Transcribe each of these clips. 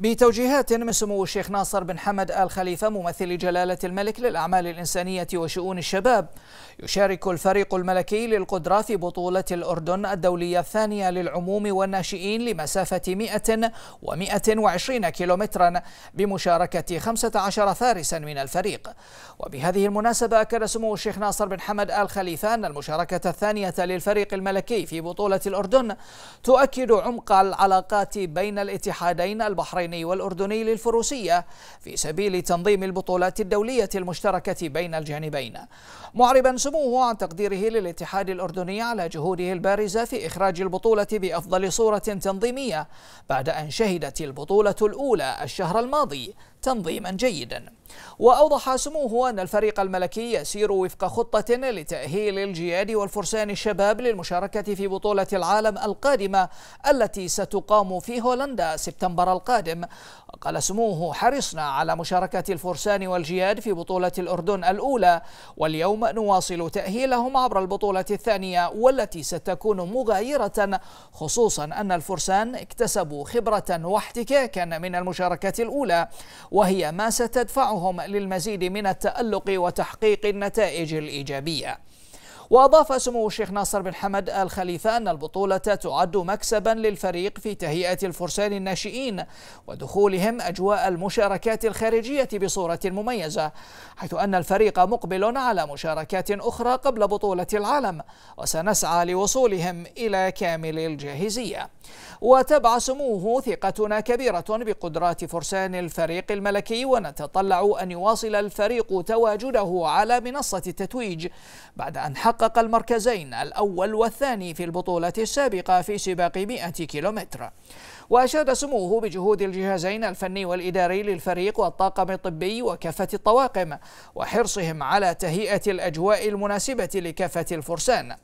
بتوجيهات من سمو الشيخ ناصر بن حمد آل خليفة ممثل جلالة الملك للأعمال الإنسانية وشؤون الشباب يشارك الفريق الملكي للقدرة في بطولة الأردن الدولية الثانية للعموم والناشئين لمسافة 100 و120 كيلومترا بمشاركة 15 فارسا من الفريق وبهذه المناسبة أكد سمو الشيخ ناصر بن حمد آل خليفة أن المشاركة الثانية للفريق الملكي في بطولة الأردن تؤكد عمق العلاقات بين الاتحادين البحرين البحريني والأردني للفروسية في سبيل تنظيم البطولات الدولية المشتركة بين الجانبين معربا سموه عن تقديره للاتحاد الأردني على جهوده البارزة في إخراج البطولة بأفضل صورة تنظيمية بعد أن شهدت البطولة الأولى الشهر الماضي تنظيما جيدا وأوضح سموه أن الفريق الملكي يسير وفق خطة لتأهيل الجياد والفرسان الشباب للمشاركة في بطولة العالم القادمة التي ستقام في هولندا سبتمبر القادم وقال سموه حرصنا على مشاركة الفرسان والجياد في بطولة الأردن الأولى واليوم نواصل تأهيلهم عبر البطولة الثانية والتي ستكون مغايرة خصوصا أن الفرسان اكتسبوا خبرة واحتكاكا من المشاركة الأولى وهي ما ستدفعهم للمزيد من التألق وتحقيق النتائج الإيجابية وأضاف سمو الشيخ ناصر بن حمد آل خليفة أن البطولة تعد مكسبا للفريق في تهيئة الفرسان الناشئين ودخولهم أجواء المشاركات الخارجية بصورة مميزة حيث أن الفريق مقبل على مشاركات أخرى قبل بطولة العالم وسنسعى لوصولهم إلى كامل الجاهزية وتبع سموه ثقتنا كبيرة بقدرات فرسان الفريق الملكي ونتطلع أن يواصل الفريق تواجده على منصة التتويج بعد أن حقق المركزين الأول والثاني في البطولة السابقة في سباق 100 كيلومتر وأشاد سموه بجهود الجهازين الفني والإداري للفريق والطاقم الطبي وكافة الطواقم وحرصهم على تهيئة الأجواء المناسبة لكافة الفرسان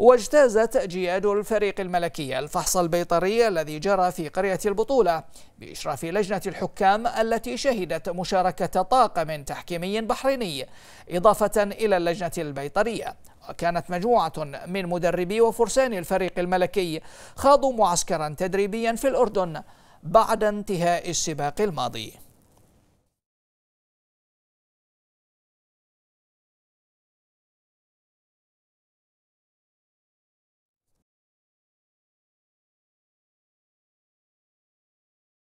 واجتاز جياد الفريق الملكي الفحص البيطري الذي جرى في قرية البطولة بإشراف لجنة الحكام التي شهدت مشاركة طاقم تحكيمي بحريني إضافة إلى اللجنة البيطرية وكانت مجموعة من مدربي وفرسان الفريق الملكي خاضوا معسكرا تدريبيا في الأردن بعد انتهاء السباق الماضي